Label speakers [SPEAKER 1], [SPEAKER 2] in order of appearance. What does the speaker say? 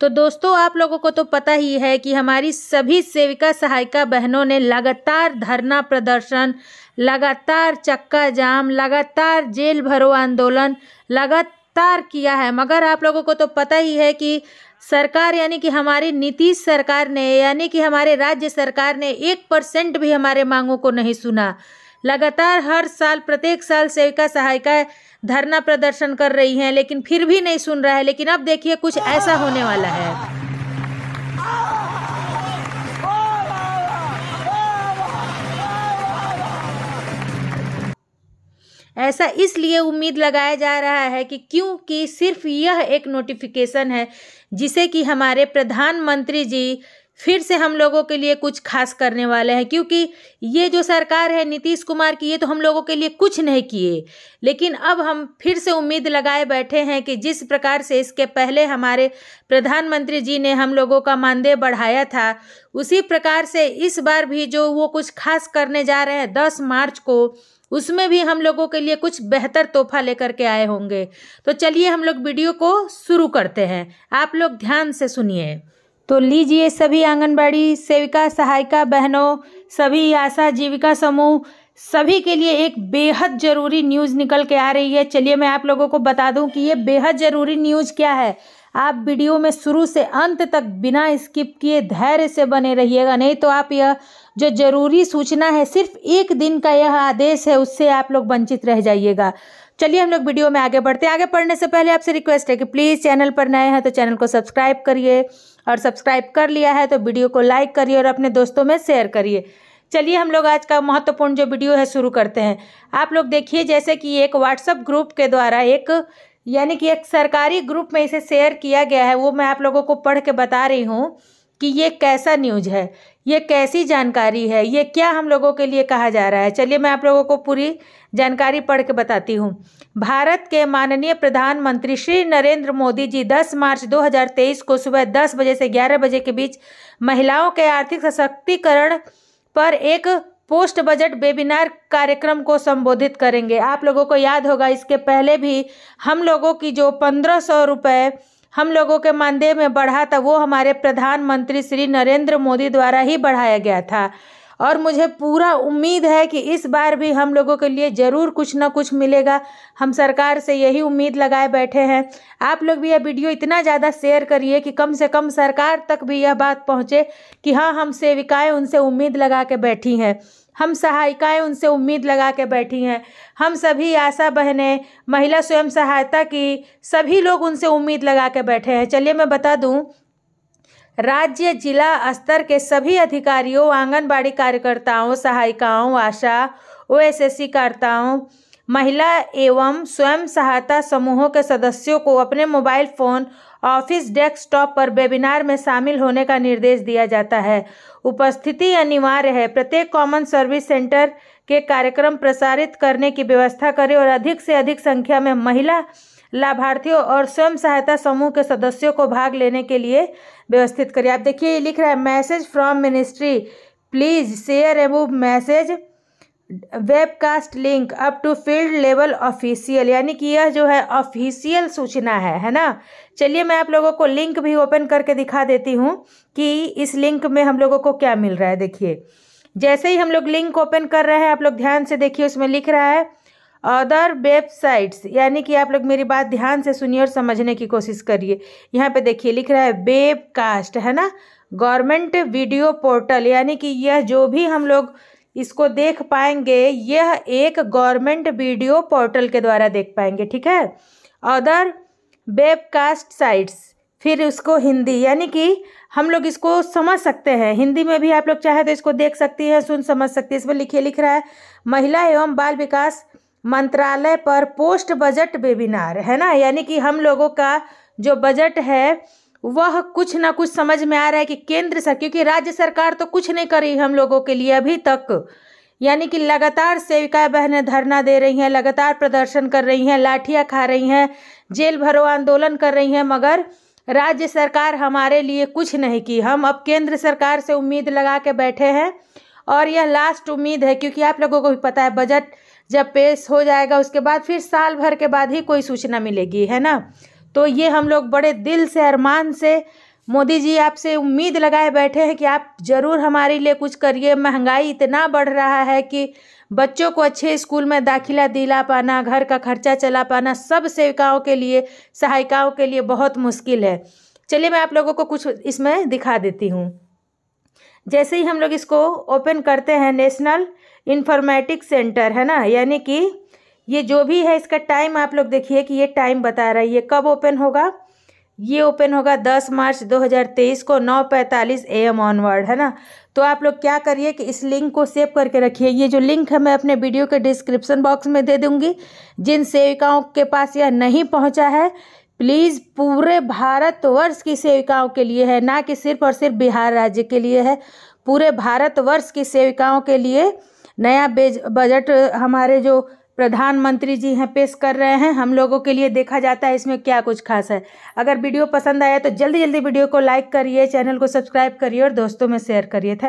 [SPEAKER 1] तो दोस्तों आप लोगों को तो पता ही है कि हमारी सभी सेविका सहायिका बहनों ने लगातार धरना प्रदर्शन लगातार चक्का जाम लगातार जेल भरो आंदोलन लगातार किया है मगर आप लोगों को तो पता ही है कि सरकार यानी कि हमारी नीतीश सरकार ने यानी कि हमारे राज्य सरकार ने एक परसेंट भी हमारे मांगों को नहीं सुना लगातार हर साल प्रत्येक साल सेविका सहायिका धरना प्रदर्शन कर रही हैं लेकिन फिर भी नहीं सुन रहा है लेकिन अब देखिए कुछ ऐसा होने वाला है ऐसा इसलिए उम्मीद लगाया जा रहा है कि क्योंकि सिर्फ यह एक नोटिफिकेशन है जिसे कि हमारे प्रधानमंत्री जी फिर से हम लोगों के लिए कुछ खास करने वाले हैं क्योंकि ये जो सरकार है नीतीश कुमार की ये तो हम लोगों के लिए कुछ नहीं किए लेकिन अब हम फिर से उम्मीद लगाए बैठे हैं कि जिस प्रकार से इसके पहले हमारे प्रधानमंत्री जी ने हम लोगों का मानदेय बढ़ाया था उसी प्रकार से इस बार भी जो वो कुछ खास करने जा रहे हैं दस मार्च को उसमें भी हम लोगों के लिए कुछ बेहतर तोहफा लेकर के आए होंगे तो चलिए हम लोग वीडियो को शुरू करते हैं आप लोग ध्यान से सुनिए तो लीजिए सभी आंगनबाड़ी सेविका सहायिका बहनों सभी आशा जीविका समूह सभी के लिए एक बेहद ज़रूरी न्यूज़ निकल के आ रही है चलिए मैं आप लोगों को बता दूं कि ये बेहद ज़रूरी न्यूज़ क्या है आप वीडियो में शुरू से अंत तक बिना स्किप किए धैर्य से बने रहिएगा नहीं तो आप यह जो ज़रूरी सूचना है सिर्फ एक दिन का यह आदेश है उससे आप लोग वंचित रह जाइएगा चलिए हम लोग वीडियो में आगे बढ़ते हैं आगे पढ़ने से पहले आपसे रिक्वेस्ट है कि प्लीज़ चैनल पर नए हैं तो चैनल को सब्सक्राइब करिए और सब्सक्राइब कर लिया है तो वीडियो को लाइक करिए और अपने दोस्तों में शेयर करिए चलिए हम लोग आज का महत्वपूर्ण जो वीडियो है शुरू करते हैं आप लोग देखिए जैसे कि एक व्हाट्सअप ग्रुप के द्वारा एक यानी कि एक सरकारी ग्रुप में इसे शेयर किया गया है वो मैं आप लोगों को पढ़ के बता रही हूँ कि ये कैसा न्यूज है ये कैसी जानकारी है ये क्या हम लोगों के लिए कहा जा रहा है चलिए मैं आप लोगों को पूरी जानकारी पढ़ के बताती हूँ भारत के माननीय प्रधानमंत्री श्री नरेंद्र मोदी जी 10 मार्च 2023 को सुबह 10 बजे से 11 बजे के बीच महिलाओं के आर्थिक सशक्तिकरण पर एक पोस्ट बजट वेबिनार कार्यक्रम को संबोधित करेंगे आप लोगों को याद होगा इसके पहले भी हम लोगों की जो पंद्रह सौ रुपये हम लोगों के मानदेय में बढ़ा था वो हमारे प्रधानमंत्री श्री नरेंद्र मोदी द्वारा ही बढ़ाया गया था और मुझे पूरा उम्मीद है कि इस बार भी हम लोगों के लिए ज़रूर कुछ ना कुछ मिलेगा हम सरकार से यही उम्मीद लगाए बैठे हैं आप लोग भी यह वीडियो इतना ज़्यादा शेयर करिए कि कम से कम सरकार तक भी यह बात पहुँचे कि हाँ हम सेविकाएँ उनसे उम्मीद लगा के बैठी हैं हम सहायिकाएं उनसे उम्मीद लगा के बैठी हैं हम सभी आशा बहनें महिला स्वयं सहायता की सभी लोग उनसे उम्मीद लगा के बैठे हैं चलिए मैं बता दूं राज्य जिला स्तर के सभी अधिकारियों आंगनबाड़ी कार्यकर्ताओं सहायिकाओं आशा ओ एस एस सी कार्यकर्ताओं महिला एवं स्वयं सहायता समूहों के सदस्यों को अपने मोबाइल फोन ऑफिस डेस्कटॉप पर वेबिनार में शामिल होने का निर्देश दिया जाता है उपस्थिति अनिवार्य है प्रत्येक कॉमन सर्विस सेंटर के कार्यक्रम प्रसारित करने की व्यवस्था करें और अधिक से अधिक संख्या में महिला लाभार्थियों और स्वयं सहायता समूह के सदस्यों को भाग लेने के लिए व्यवस्थित करें आप देखिए ये लिख रहा है message from ministry please share above message webcast link up to field level official यानी कि यह जो है ऑफिशियल सूचना है है ना चलिए मैं आप लोगों को लिंक भी ओपन करके दिखा देती हूँ कि इस लिंक में हम लोगों को क्या मिल रहा है देखिए जैसे ही हम लोग लिंक ओपन कर रहे हैं आप लोग ध्यान से देखिए उसमें लिख रहा है अदर वेबसाइट्स यानी कि आप लोग मेरी बात ध्यान से सुनिए और समझने की कोशिश करिए यहाँ पे देखिए लिख रहा है वेबकास्ट है ना गवर्नमेंट वीडियो पोर्टल यानी कि यह जो भी हम लोग इसको देख पाएंगे यह एक गवर्नमेंट वीडियो पोर्टल के द्वारा देख पाएंगे ठीक है अदर वेबकास्ट साइट्स फिर उसको हिंदी यानी कि हम लोग इसको समझ सकते हैं हिंदी में भी आप लोग चाहे तो इसको देख सकती हैं सुन समझ सकती है इसमें लिखे लिख रहा है महिला एवं बाल विकास मंत्रालय पर पोस्ट बजट वेबिनार है ना यानी कि हम लोगों का जो बजट है वह कुछ ना कुछ समझ में आ रहा है कि केंद्र सरकार क्योंकि राज्य सरकार तो कुछ नहीं करी हम लोगों के लिए अभी तक यानी कि लगातार सेविकाएं बहनें धरना दे रही हैं लगातार प्रदर्शन कर रही हैं लाठियां खा रही हैं जेल भरो आंदोलन कर रही हैं मगर राज्य सरकार हमारे लिए कुछ नहीं की हम अब केंद्र सरकार से उम्मीद लगा के बैठे हैं और यह लास्ट उम्मीद है क्योंकि आप लोगों को भी पता है बजट जब पेश हो जाएगा उसके बाद फिर साल भर के बाद ही कोई सूचना मिलेगी है ना तो ये हम लोग बड़े दिल से अरमान से मोदी जी आपसे उम्मीद लगाए बैठे हैं कि आप ज़रूर हमारे लिए कुछ करिए महंगाई इतना बढ़ रहा है कि बच्चों को अच्छे स्कूल में दाखिला दिला पाना घर का खर्चा चला पाना सब सेविकाओं के लिए सहायिकाओं के लिए बहुत मुश्किल है चलिए मैं आप लोगों को कुछ इसमें दिखा देती हूँ जैसे ही हम लोग इसको ओपन करते हैं नेशनल इन्फॉर्मेटिक सेंटर है ना यानी कि ये जो भी है इसका टाइम आप लोग देखिए कि ये टाइम बता रहा है ये कब ओपन होगा ये ओपन होगा 10 मार्च 2023 को 9:45 एम ऑनवर्ड है ना तो आप लोग क्या करिए कि इस लिंक को सेव करके रखिए ये जो लिंक है मैं अपने वीडियो के डिस्क्रिप्शन बॉक्स में दे दूँगी जिन सेविकाओं के पास यह नहीं पहुँचा है प्लीज़ पूरे भारतवर्ष की सेविकाओं के लिए है ना कि सिर्फ और सिर्फ बिहार राज्य के लिए है पूरे भारतवर्ष की सेविकाओं के लिए नया बजट हमारे जो प्रधानमंत्री जी हैं पेश कर रहे हैं हम लोगों के लिए देखा जाता है इसमें क्या कुछ खास है अगर वीडियो पसंद आया तो जल्दी जल्दी वीडियो को लाइक करिए चैनल को सब्सक्राइब करिए और दोस्तों में शेयर करिए थैंक